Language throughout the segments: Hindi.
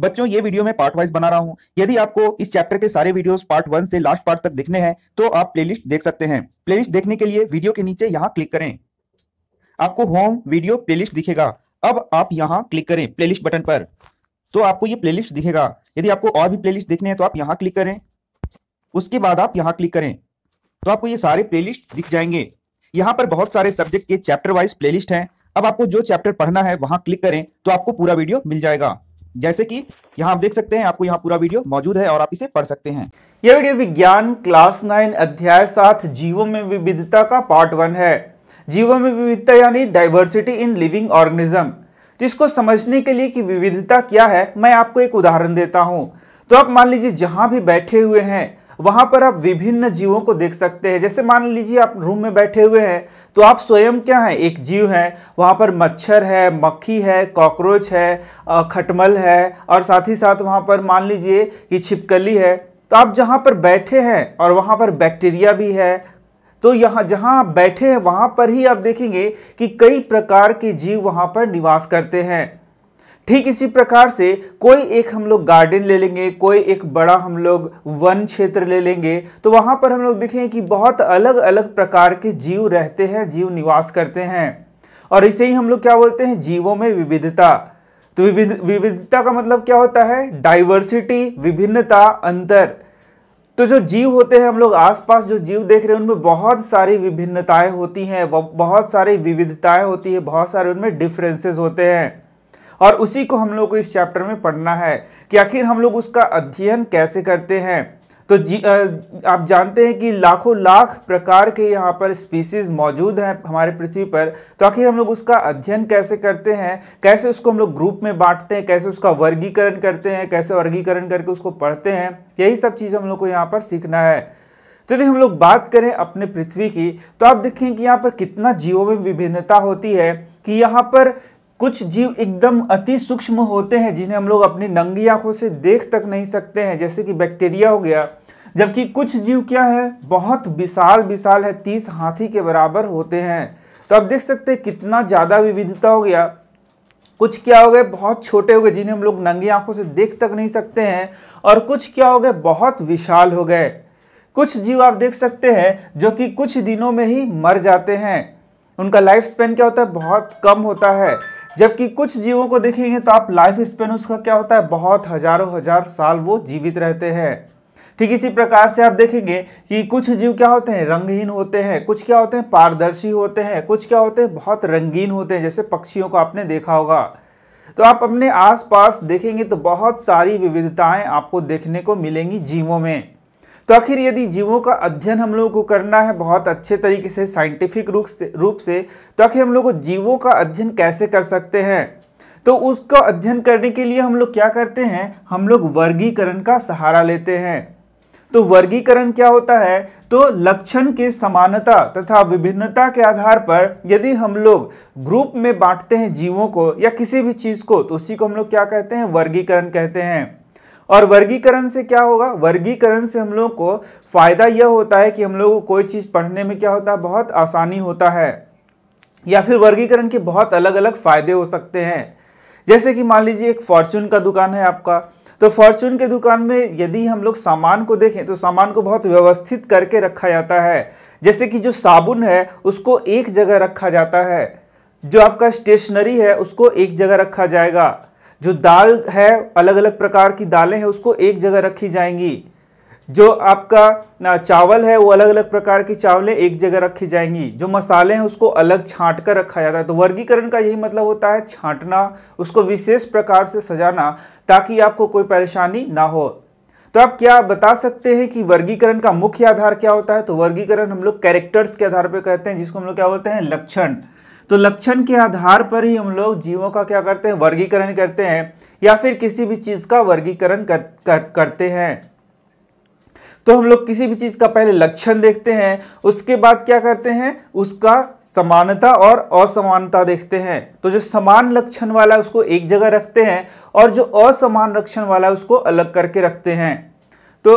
बच्चों ये वीडियो मैं पार्ट वाइज बना रहा हूँ यदि आपको इस चैप्टर के सारे वीडियोस पार्ट वन से लास्ट पार्ट तक देखने हैं तो आप प्लेलिस्ट देख सकते हैं प्लेलिस्ट देखने के लिए वीडियो के नीचे यहाँ क्लिक करें आपको होम वीडियो प्लेलिस्ट दिखेगा अब आप यहाँ क्लिक करें प्लेलिस्ट बटन पर तो आपको ये प्लेलिस्ट दिखेगा यदि आपको और भी प्लेलिस्ट देखने हैं तो आप यहाँ क्लिक करें उसके बाद आप यहाँ क्लिक करें तो आपको ये सारे प्लेलिस्ट दिख जाएंगे यहाँ पर बहुत सारे सब्जेक्ट के चैप्टर वाइज प्लेलिस्ट हैं अब आपको जो चैप्टर पढ़ना है वहां क्लिक करें तो आपको पूरा वीडियो मिल जाएगा जैसे कि यहाँ आप देख सकते हैं आपको यहाँ पूरा वीडियो मौजूद है और आप इसे पढ़ सकते हैं यह वीडियो विज्ञान क्लास नाइन अध्याय सात जीवों में विविधता का पार्ट वन है जीवों में विविधता यानी डाइवर्सिटी इन लिविंग ऑर्गेनिज्म जिसको समझने के लिए कि विविधता क्या है मैं आपको एक उदाहरण देता हूँ तो आप मान लीजिए जहाँ भी बैठे हुए हैं वहां पर आप विभिन्न जीवों को देख सकते हैं जैसे मान लीजिए आप रूम में बैठे हुए हैं तो आप स्वयं क्या हैं एक जीव है वहाँ पर मच्छर है मक्खी है कॉकरोच है खटमल है और साथ ही साथ वहाँ पर मान लीजिए कि छिपकली है तो आप जहां पर बैठे हैं और वहाँ पर बैक्टीरिया भी है तो यहाँ जहाँ आप बैठे हैं वहाँ पर ही आप देखेंगे कि कई प्रकार के जीव वहाँ पर निवास करते हैं ठीक इसी प्रकार से कोई एक हम लोग गार्डन ले लेंगे कोई एक बड़ा हम लोग वन क्षेत्र ले लेंगे तो वहाँ पर हम लोग देखेंगे कि बहुत अलग अलग प्रकार के जीव रहते हैं जीव निवास करते हैं और इसे ही हम लोग क्या बोलते हैं जीवों में विविधता तो विविध विविधता का मतलब क्या होता है डाइवर्सिटी विभिन्नता अंतर तो जो जीव होते हैं हम लोग आसपास जो जीव देख रहे हैं उनमें बहुत सारी विभिन्नताएं होती हैं बहुत सारी विविधताएं होती है बहुत सारे उनमें डिफरेंसेस होते हैं और उसी को हम लोग को इस चैप्टर में पढ़ना है कि आखिर हम लोग उसका अध्ययन कैसे करते हैं तो जी आ, आप जानते हैं कि लाखों लाख प्रकार के यहाँ पर स्पीसीज मौजूद हैं हमारे पृथ्वी पर तो आखिर हम लोग उसका अध्ययन कैसे करते हैं कैसे उसको हम लोग ग्रुप में बांटते हैं कैसे उसका वर्गीकरण करते हैं कैसे वर्गीकरण करके उसको पढ़ते हैं यही सब चीज़ हम लोग को यहाँ पर सीखना है तो यदि हम लोग बात करें अपने पृथ्वी की तो आप देखें कि यहाँ पर कितना जीवों में विभिन्नता होती है कि यहाँ पर कुछ जीव एकदम अति सूक्ष्म होते हैं जिन्हें हम लोग अपनी नंगी आंखों से देख तक नहीं सकते हैं जैसे कि बैक्टीरिया हो गया जबकि कुछ जीव क्या है बहुत विशाल विशाल है तीस हाथी के बराबर होते हैं तो आप देख सकते हैं कितना ज़्यादा विविधता हो गया कुछ क्या हो गए बहुत छोटे हो गए जिन्हें हम लोग नंगी आंखों से देख तक नहीं सकते हैं और कुछ क्या हो गए बहुत विशाल हो गए कुछ जीव आप देख सकते हैं जो कि कुछ दिनों में ही मर जाते हैं उनका लाइफ स्पेन क्या होता है बहुत कम होता है जबकि कुछ जीवों को देखेंगे तो आप लाइफ स्पेन उसका क्या होता है बहुत हजारों हजार साल वो जीवित रहते हैं ठीक इसी प्रकार से आप देखेंगे कि कुछ जीव क्या होते हैं रंगहीन होते हैं कुछ क्या होते हैं पारदर्शी होते हैं कुछ क्या होते हैं बहुत रंगीन होते हैं जैसे पक्षियों को आपने देखा होगा तो आप अपने आसपास देखेंगे तो बहुत सारी विविधताएं आपको देखने को मिलेंगी जीवों में तो आखिर यदि जीवों का अध्ययन हम लोगों को करना है बहुत अच्छे तरीके से साइंटिफिक रूप से रूप से तो आखिर हम लोग जीवों का अध्ययन कैसे कर सकते हैं तो उसका अध्ययन करने के लिए हम लोग क्या करते हैं हम लोग वर्गीकरण का सहारा लेते हैं तो वर्गीकरण क्या होता है तो लक्षण के समानता तथा विभिन्नता के आधार पर यदि हम लोग ग्रुप में बांटते हैं जीवों को या किसी भी चीज़ को तो उसी को हम लोग क्या कहते हैं वर्गीकरण कहते हैं और वर्गीकरण से क्या होगा वर्गीकरण से हम लोग को फायदा यह होता है कि हम लोग को कोई चीज़ पढ़ने में क्या होता है बहुत आसानी होता है या फिर वर्गीकरण के बहुत अलग अलग फायदे हो सकते हैं जैसे कि मान लीजिए एक फॉर्चून का दुकान है आपका तो फॉर्चून के दुकान में यदि हम लोग सामान को देखें तो सामान को बहुत व्यवस्थित करके रखा जाता है जैसे कि जो साबुन है उसको एक जगह रखा जाता है जो आपका स्टेशनरी है उसको एक जगह रखा जाएगा जो दाल है अलग अलग प्रकार की दालें हैं उसको एक जगह रखी जाएंगी जो आपका चावल है वो अलग अलग प्रकार की चावलें एक जगह रखी जाएंगी जो मसाले हैं उसको अलग छांट कर रखा जाता है तो वर्गीकरण का यही मतलब होता है छांटना उसको विशेष प्रकार से सजाना ताकि आपको कोई परेशानी ना हो तो आप क्या बता सकते हैं कि वर्गीकरण का मुख्य आधार क्या होता है तो वर्गीकरण हम लोग कैरेक्टर्स के आधार पर कहते हैं जिसको हम लोग क्या बोलते हैं लक्षण तो लक्षण के आधार पर ही हम लोग जीवों का क्या करते हैं वर्गीकरण करते हैं या फिर किसी भी चीज़ का वर्गीकरण कर, कर, करते हैं तो हम लोग किसी भी चीज़ का पहले लक्षण देखते हैं उसके बाद क्या करते हैं उसका समानता और असमानता देखते हैं तो जो समान लक्षण वाला है उसको एक जगह रखते हैं और जो असमान लक्षण वाला है उसको अलग करके रखते हैं तो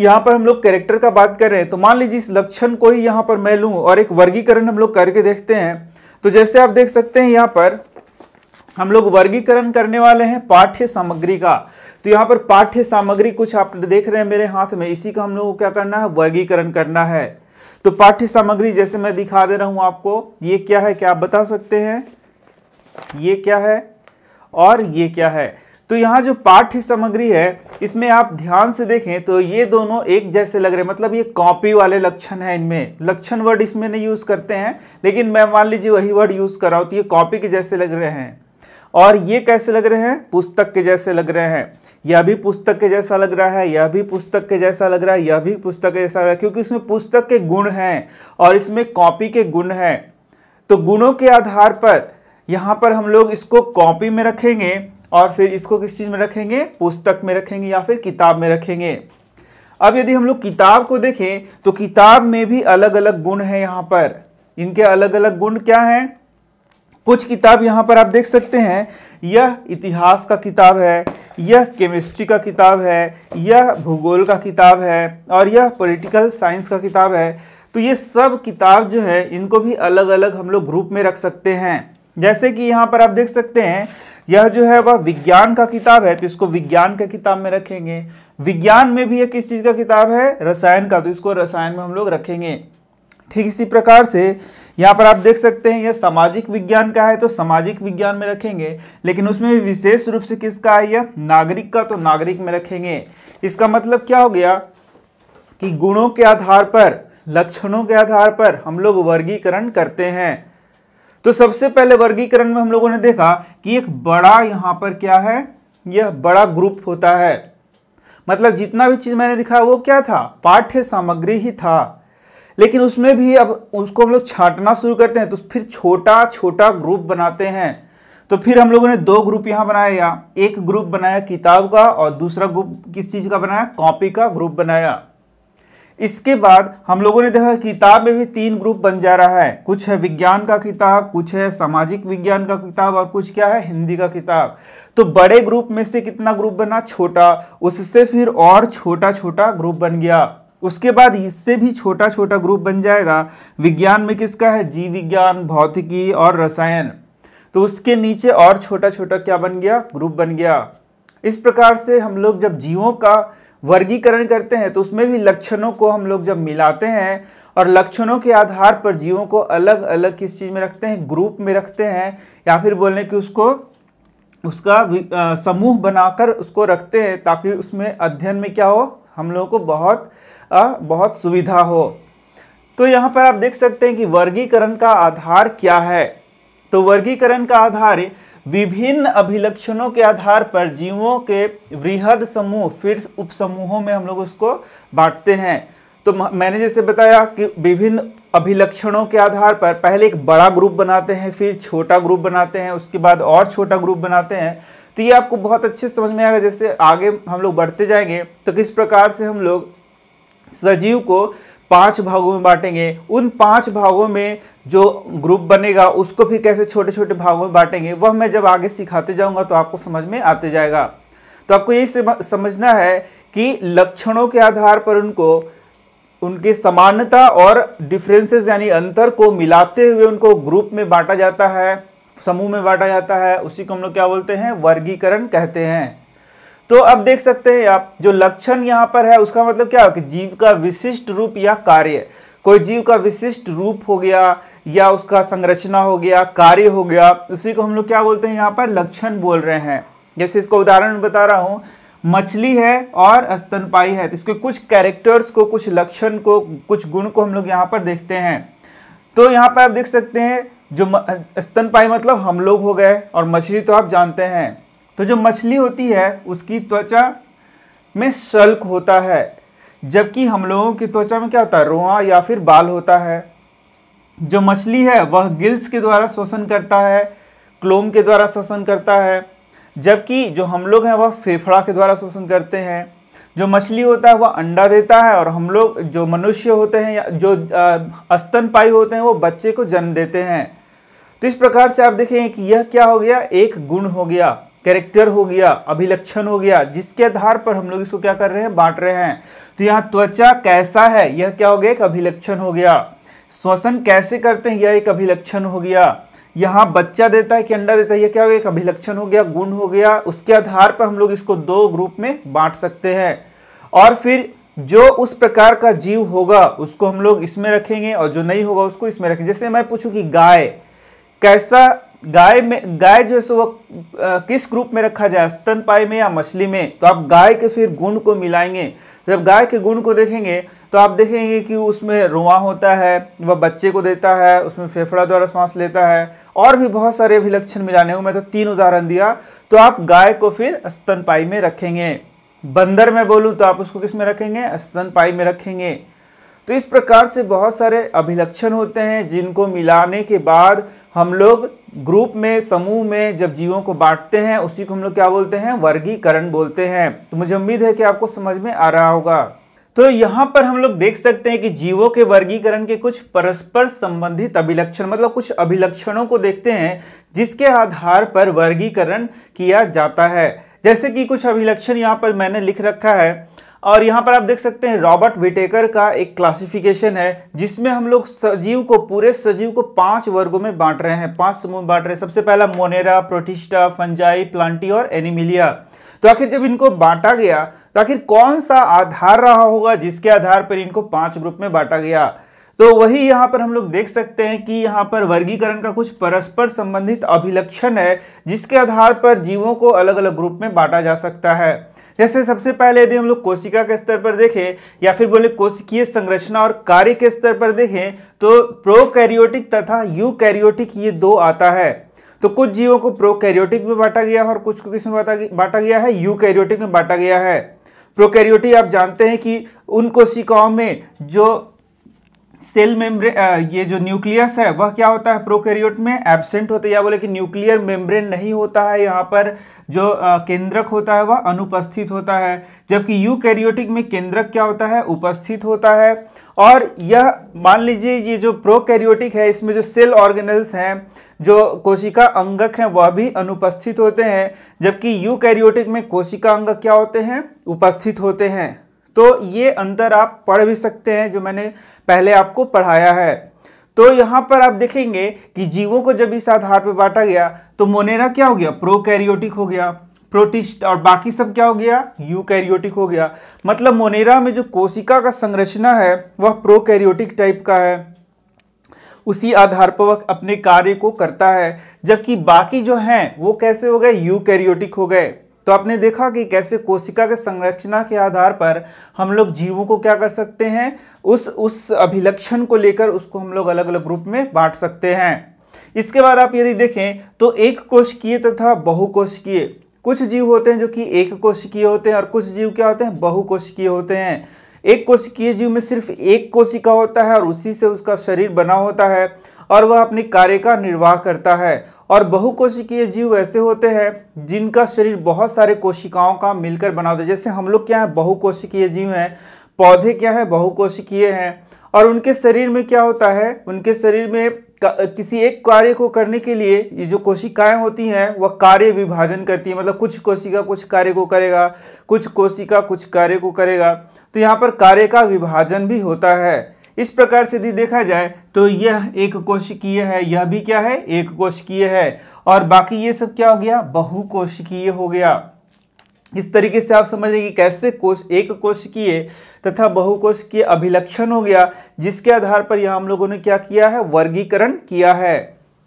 यहाँ पर हम लोग कैरेक्टर का बात कर रहे हैं तो मान लीजिए इस लक्षण को ही यहाँ पर मैं लूँ और एक वर्गीकरण हम लोग करके देखते हैं तो जैसे आप देख सकते हैं यहाँ पर हम लोग वर्गीकरण करने वाले हैं पाठ्य सामग्री का तो यहाँ पर पाठ्य सामग्री कुछ आप देख रहे हैं मेरे हाथ में इसी का हम लोग को क्या करना है वर्गीकरण करना है तो पाठ्य सामग्री जैसे मैं दिखा दे रहा हूं आपको ये क्या है क्या आप बता सकते हैं ये क्या है और ये क्या है तो यहाँ जो पाठ्य सामग्री है इसमें आप ध्यान से देखें तो ये दोनों एक जैसे लग रहे हैं मतलब ये कॉपी वाले लक्षण है इनमें लक्षण वर्ड इसमें नहीं यूज़ करते हैं लेकिन मैं मान लीजिए वही वर्ड यूज़ कर रहा हूँ तो ये कॉपी के जैसे लग रहे हैं और ये कैसे लग रहे हैं पुस्तक के जैसे लग रहे हैं यह भी पुस्तक के जैसा लग रहा है यह भी पुस्तक के जैसा लग रहा है यह भी पुस्तक के जैसा लग रहा है क्योंकि इसमें पुस्तक के गुण हैं और इसमें कॉपी के गुण हैं तो गुणों के आधार पर यहाँ पर हम लोग इसको कॉपी में रखेंगे और फिर इसको किस चीज़ में रखेंगे पुस्तक में रखेंगे या फिर किताब में रखेंगे अब यदि हम लोग किताब को देखें तो किताब में भी अलग अलग गुण है यहाँ पर इनके अलग अलग गुण क्या हैं कुछ किताब यहाँ पर आप देख सकते हैं यह इतिहास का किताब है यह केमिस्ट्री का किताब है यह भूगोल का किताब है और यह पॉलिटिकल साइंस का किताब है तो ये सब किताब जो है इनको भी अलग अलग हम लोग ग्रुप में रख सकते हैं जैसे कि यहाँ पर आप देख सकते हैं यह जो है वह विज्ञान का किताब है तो इसको विज्ञान का किताब में रखेंगे विज्ञान में भी यह किस चीज़ का किताब है रसायन का तो इसको रसायन में हम लोग रखेंगे ठीक इसी प्रकार से यहाँ पर आप देख सकते हैं यह सामाजिक विज्ञान का है तो सामाजिक विज्ञान में रखेंगे लेकिन उसमें भी विशेष रूप से किसका है यह नागरिक का तो नागरिक में रखेंगे इसका मतलब क्या हो गया कि गुणों के आधार पर लक्षणों के आधार पर हम लोग वर्गीकरण करते हैं तो सबसे पहले वर्गीकरण में हम लोगों ने देखा कि एक बड़ा यहाँ पर क्या है यह बड़ा ग्रुप होता है मतलब जितना भी चीज़ मैंने दिखाया वो क्या था पाठ्य सामग्री ही था लेकिन उसमें भी अब उसको हम लोग छांटना शुरू करते हैं तो फिर छोटा छोटा ग्रुप बनाते हैं तो फिर हम लोगों ने दो ग्रुप यहाँ बनाया एक ग्रुप बनाया किताब का और दूसरा ग्रुप किस चीज़ का बनाया कॉपी का ग्रुप बनाया इसके बाद हम लोगों ने देखा किताब में भी तीन ग्रुप बन जा रहा है कुछ है विज्ञान का किताब कुछ है सामाजिक विज्ञान का किताब और कुछ क्या है हिंदी का किताब तो बड़े ग्रुप में से कितना ग्रुप बना छोटा उससे फिर और छोटा छोटा ग्रुप बन गया उसके बाद इससे भी छोटा छोटा ग्रुप बन जाएगा विज्ञान में किसका है जीव विज्ञान भौतिकी और रसायन तो उसके नीचे और छोटा छोटा क्या बन गया ग्रुप बन गया इस प्रकार से हम लोग जब जीवों का वर्गीकरण करते हैं तो उसमें भी लक्षणों को हम लोग जब मिलाते हैं और लक्षणों के आधार पर जीवों को अलग अलग किस चीज़ में रखते हैं ग्रुप में रखते हैं या फिर बोलें कि उसको उसका समूह बनाकर उसको रखते हैं ताकि उसमें अध्ययन में क्या हो हम लोगों को बहुत आ, बहुत सुविधा हो तो यहाँ पर आप देख सकते हैं कि वर्गीकरण का आधार क्या है तो वर्गीकरण का आधार विभिन्न अभिलक्षणों के आधार पर जीवों के वृहद समूह फिर उपसमूहों में हम लोग उसको बांटते हैं तो मैंने जैसे बताया कि विभिन्न अभिलक्षणों के आधार पर पहले एक बड़ा ग्रुप बनाते हैं फिर छोटा ग्रुप बनाते हैं उसके बाद और छोटा ग्रुप बनाते हैं तो ये आपको बहुत अच्छे समझ में आएगा जैसे आगे हम लोग बढ़ते जाएंगे तो किस प्रकार से हम लोग सजीव को पांच भागों में बांटेंगे उन पांच भागों में जो ग्रुप बनेगा उसको फिर कैसे छोटे छोटे भागों में बांटेंगे वह मैं जब आगे सिखाते जाऊंगा तो आपको समझ में आते जाएगा तो आपको यही समझना है कि लक्षणों के आधार पर उनको उनके समानता और डिफरेंसेस यानी अंतर को मिलाते हुए उनको ग्रुप में बांटा जाता है समूह में बांटा जाता है उसी को हम लोग क्या बोलते हैं वर्गीकरण कहते हैं तो अब देख सकते हैं आप जो लक्षण यहाँ पर है उसका मतलब क्या हो कि जीव का विशिष्ट रूप या कार्य कोई जीव का विशिष्ट रूप हो गया या उसका संरचना हो गया कार्य हो गया उसी को हम लोग क्या बोलते हैं यहाँ पर लक्षण बोल रहे हैं जैसे इसको उदाहरण बता रहा हूँ मछली है और स्तनपाई है तो इसके कुछ कैरेक्टर्स को कुछ लक्षण को कुछ गुण को हम लोग यहाँ पर देखते हैं तो यहाँ पर आप देख सकते हैं जो स्तनपाई मतलब हम लोग हो गए और मछली तो आप जानते हैं तो जो मछली होती है उसकी त्वचा में शल्क होता है जबकि हम लोगों की त्वचा में क्या होता है रोआ या फिर बाल होता है जो मछली है वह गिल्स के द्वारा श्वसन करता है क्लोम के द्वारा श्वसन करता है जबकि जो हम लोग हैं वह फेफड़ा के द्वारा श्वसन करते हैं जो मछली होता है वह अंडा देता है और हम लोग जो मनुष्य होते हैं या जो स्तनपाई होते हैं वो बच्चे को जन्म देते हैं तो इस प्रकार से आप देखें कि यह क्या हो गया एक गुण हो गया कैरेक्टर हो गया अभिलक्षण हो गया जिसके आधार पर हम लोग इसको क्या कर रहे हैं बांट रहे हैं तो यहाँ त्वचा कैसा है यह क्या हो गया एक अभिलक्षण हो गया श्वसन कैसे करते हैं यह एक अभिलक्षण हो गया यहाँ बच्चा देता है कि अंडा देता है यह क्या हो गया एक अभिलक्षण हो गया गुण हो गया उसके आधार पर हम लोग इसको दो ग्रुप में बांट सकते हैं और फिर जो उस प्रकार का जीव होगा उसको हम लोग इसमें रखेंगे और जो नहीं होगा उसको इसमें रखेंगे जैसे मैं पूछूँ कि गाय कैसा गाय में गाय जो है वो किस ग्रुप में रखा जाए स्तनपाई में या मछली में तो आप गाय के फिर गुण को मिलाएंगे जब गाय के गुण को देखेंगे तो आप देखेंगे कि उसमें रुआ होता है वह बच्चे को देता है उसमें फेफड़ा द्वारा सांस लेता है और भी बहुत सारे अभिलक्षण मिलाने को मैं तो तीन उदाहरण दिया तो आप गाय को फिर स्तनपाई में रखेंगे बंदर में बोलूँ तो आप उसको किस में रखेंगे स्तनपाई में रखेंगे तो इस प्रकार से बहुत सारे अभिलक्षण होते हैं जिनको मिलाने के बाद हम लोग ग्रुप में समूह में जब जीवों को बांटते हैं उसी को हम लोग क्या बोलते हैं वर्गीकरण बोलते हैं तो मुझे उम्मीद है कि आपको समझ में आ रहा होगा तो यहाँ पर हम लोग देख सकते हैं कि जीवों के वर्गीकरण के कुछ परस्पर संबंधित अभिलक्षण मतलब कुछ अभिलक्षणों को देखते हैं जिसके आधार पर वर्गीकरण किया जाता है जैसे कि कुछ अभिलक्षण यहाँ पर मैंने लिख रखा है और यहाँ पर आप देख सकते हैं रॉबर्ट विटेकर का एक क्लासिफिकेशन है जिसमें हम लोग सजीव को पूरे सजीव को पांच वर्गों में बांट रहे हैं पांच समूह में बांट रहे हैं सबसे पहला मोनेरा प्रोटिस्टा फंजाई प्लांटी और एनिमिलिया तो आखिर जब इनको बांटा गया तो आखिर कौन सा आधार रहा होगा जिसके आधार पर इनको पांच ग्रुप में बांटा गया तो वही यहाँ पर हम लोग देख सकते हैं कि यहाँ पर वर्गीकरण का कुछ परस्पर संबंधित अभिलक्षण है जिसके आधार पर जीवों को अलग अलग ग्रुप में बांटा जा सकता है जैसे सबसे पहले यदि हम लोग कोशिका के स्तर पर देखें या फिर बोले कोशिकीय संरचना और कार्य के स्तर पर देखें तो प्रोकैरियोटिक तथा यूकैरियोटिक ये दो आता है तो कुछ जीवों को प्रोकैरियोटिक में बांटा गया है और कुछ को किस में बांटा गया है यूकैरियोटिक में बांटा गया है प्रोकैरियोटिक आप जानते हैं कि उन कोशिकाओं में जो सेल मेम्ब्रेन ये जो न्यूक्लियस है वह क्या होता है प्रोकैरियोट में एबसेंट होते या बोले कि न्यूक्लियर मेम्ब्रेन नहीं होता है यहाँ पर जो केंद्रक होता है वह अनुपस्थित होता है जबकि यूकैरियोटिक में केंद्रक क्या होता है उपस्थित होता है और यह मान लीजिए ये जो प्रोकैरियोटिक है इसमें जो सेल ऑर्गेनल्स हैं जो कोशिका अंगक हैं वह भी अनुपस्थित होते हैं जबकि यू में कोशिका अंगक क्या होते हैं उपस्थित होते हैं तो ये अंतर आप पढ़ भी सकते हैं जो मैंने पहले आपको पढ़ाया है तो यहाँ पर आप देखेंगे कि जीवों को जब इस आधार पर बांटा गया तो मोनेरा क्या हो गया प्रोकैरियोटिक हो गया प्रोटिस्ट और बाकी सब क्या हो गया यूकैरियोटिक हो गया मतलब मोनेरा में जो कोशिका का संरचना है वह प्रोकैरियोटिक टाइप का है उसी आधार पर वह अपने कार्य को करता है जबकि बाकी जो हैं वो कैसे हो गए यूकैरियोटिक हो गए तो आपने देखा कि कैसे कोशिका के संरचना के आधार पर हम लोग जीवों को क्या कर सकते हैं उस उस अभिलक्षण को लेकर उसको हम लोग अलग अलग ग्रुप में बांट सकते हैं इसके बाद आप यदि देखें तो एक कोशिकीय तथा बहुकोशिकीय कुछ जीव होते हैं जो कि एक कोशिकीय होते हैं और कुछ जीव क्या होते हैं बहुकोशिकीय होते हैं एक कोशिकीय जीव में सिर्फ एक कोशिका होता है और उसी से उसका शरीर बना होता है और वह अपने कार्य का निर्वाह करता है और बहुकोशिकीय जीव ऐसे होते हैं जिनका शरीर बहुत सारे कोशिकाओं का मिलकर बना होता है जैसे हम लोग क्या है बहुकोशिकीय जीव हैं पौधे क्या है बहुकोशिकीय हैं और उनके शरीर में क्या होता है उनके शरीर में किसी एक कार्य को करने के लिए ये जो कोशिकाएं होती हैं वह कार्य विभाजन करती है मतलब कुछ कोशिका कुछ कार्य को करेगा कुछ कोशिका कुछ कार्य को करेगा तो यहाँ पर कार्य का विभाजन भी होता है इस प्रकार से यदि देखा जाए तो यह एक कोशिकीय है यह भी क्या है एक कोशिकीय है और बाकी ये सब क्या हो गया बहुकोशिकीय हो गया इस तरीके से आप समझ लें कि कैसे कोश एक कोशिकीय तथा बहुकोष के अभिलक्षण हो गया जिसके आधार पर यह हम लोगों ने क्या किया है वर्गीकरण किया है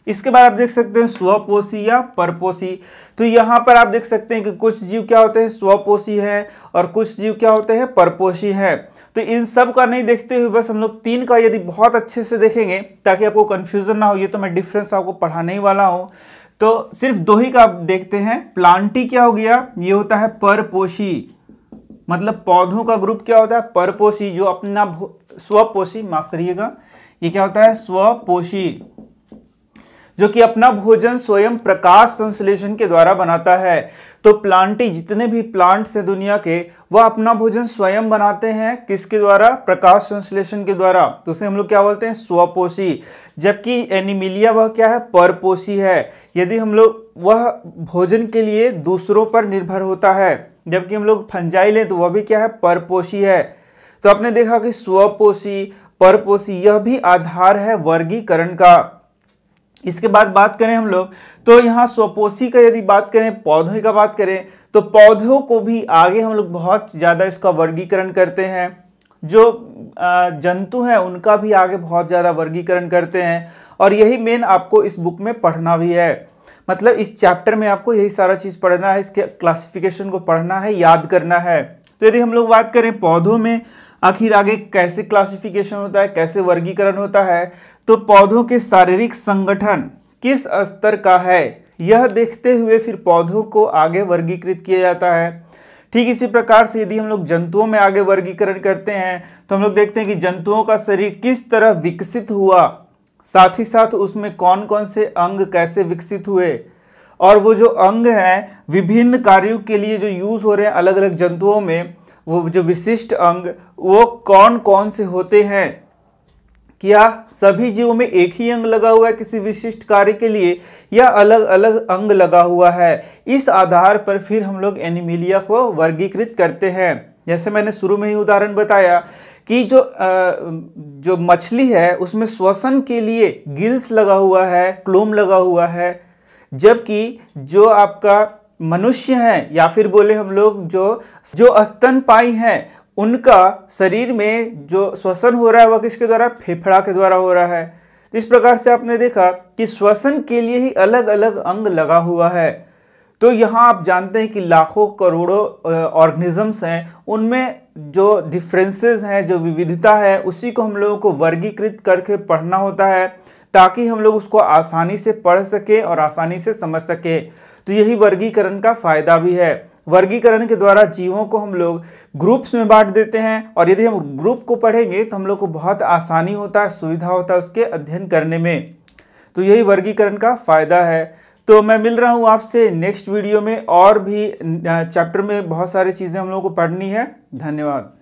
इसके बाद आप देख सकते हैं स्वपोषी या परपोषी तो यहाँ पर आप देख सकते हैं कि कुछ जीव क्या होते हैं स्वपोषी हैं और कुछ जीव क्या होते हैं परपोषी हैं तो इन सब का नहीं देखते हुए बस हम लोग तीन का यदि बहुत अच्छे से देखेंगे ताकि आपको कन्फ्यूज़न ना हो ये तो मैं डिफरेंस आपको पढ़ाने ही वाला हूँ तो सिर्फ दो ही का आप देखते हैं प्लांटी क्या हो गया ये होता है परपोषी मतलब पौधों का ग्रुप क्या होता है परपोषी जो अपना स्वपोशी माफ करिएगा ये क्या होता है स्वपोषी जो कि अपना भोजन स्वयं प्रकाश संश्लेषण के द्वारा बनाता है तो प्लांटी जितने भी प्लांट्स हैं दुनिया के वह अपना भोजन स्वयं बनाते हैं किसके द्वारा प्रकाश संश्लेषण के द्वारा तो उसे हम लोग क्या बोलते हैं स्वपोषी जबकि एनिमिलिया वह क्या है परपोषी है यदि हम लोग वह भोजन के लिए दूसरों पर निर्भर होता है जबकि हम लोग फंजाई लें तो वह भी क्या है परपोषी है तो आपने देखा कि स्वपोषी परपोषी यह भी आधार है वर्गीकरण का इसके बाद बात करें हम लोग तो यहाँ स्वपोषी का यदि बात करें पौधों का बात करें तो पौधों को भी आगे हम लोग बहुत ज़्यादा इसका वर्गीकरण करते हैं जो जंतु हैं उनका भी आगे बहुत ज़्यादा वर्गीकरण करते हैं और यही मेन आपको इस बुक में पढ़ना भी है मतलब इस चैप्टर में आपको यही सारा चीज़ पढ़ना है इसके क्लासिफिकेशन को पढ़ना है याद करना है तो यदि हम लोग बात करें पौधों में आखिर आगे कैसे क्लासिफिकेशन होता है कैसे वर्गीकरण होता है तो पौधों के शारीरिक संगठन किस स्तर का है यह देखते हुए फिर पौधों को आगे वर्गीकृत किया जाता है ठीक इसी प्रकार से यदि हम लोग जंतुओं में आगे वर्गीकरण करते हैं तो हम लोग देखते हैं कि जंतुओं का शरीर किस तरह विकसित हुआ साथ ही साथ उसमें कौन कौन से अंग कैसे विकसित हुए और वो जो अंग हैं विभिन्न कार्यों के लिए जो यूज़ हो रहे हैं अलग अलग जंतुओं में वो जो विशिष्ट अंग वो कौन कौन से होते हैं क्या सभी जीवों में एक ही अंग लगा हुआ है किसी विशिष्ट कार्य के लिए या अलग अलग अंग लगा हुआ है इस आधार पर फिर हम लोग एनिमिलिया को वर्गीकृत करते हैं जैसे मैंने शुरू में ही उदाहरण बताया कि जो आ, जो मछली है उसमें श्वसन के लिए गिल्स लगा हुआ है क्लोम लगा हुआ है जबकि जो आपका मनुष्य है या फिर बोले हम लोग जो जो अस्तन पाई हैं उनका शरीर में जो श्वसन हो रहा है वह किसके द्वारा फेफड़ा के द्वारा हो रहा है इस प्रकार से आपने देखा कि श्वसन के लिए ही अलग अलग अंग लगा हुआ है तो यहाँ आप जानते हैं कि लाखों करोड़ों ऑर्गेनिजम्स हैं उनमें जो डिफरेंसेस हैं जो विविधता है उसी को हम लोगों को वर्गीकृत करके पढ़ना होता है ताकि हम लोग उसको आसानी से पढ़ सकें और आसानी से समझ सकें तो यही वर्गीकरण का फ़ायदा भी है वर्गीकरण के द्वारा जीवों को हम लोग ग्रुप्स में बांट देते हैं और यदि हम ग्रुप को पढ़ेंगे तो हम लोग को बहुत आसानी होता है सुविधा होता है उसके अध्ययन करने में तो यही वर्गीकरण का फ़ायदा है तो मैं मिल रहा हूँ आपसे नेक्स्ट वीडियो में और भी चैप्टर में बहुत सारी चीज़ें हम लोगों को पढ़नी है धन्यवाद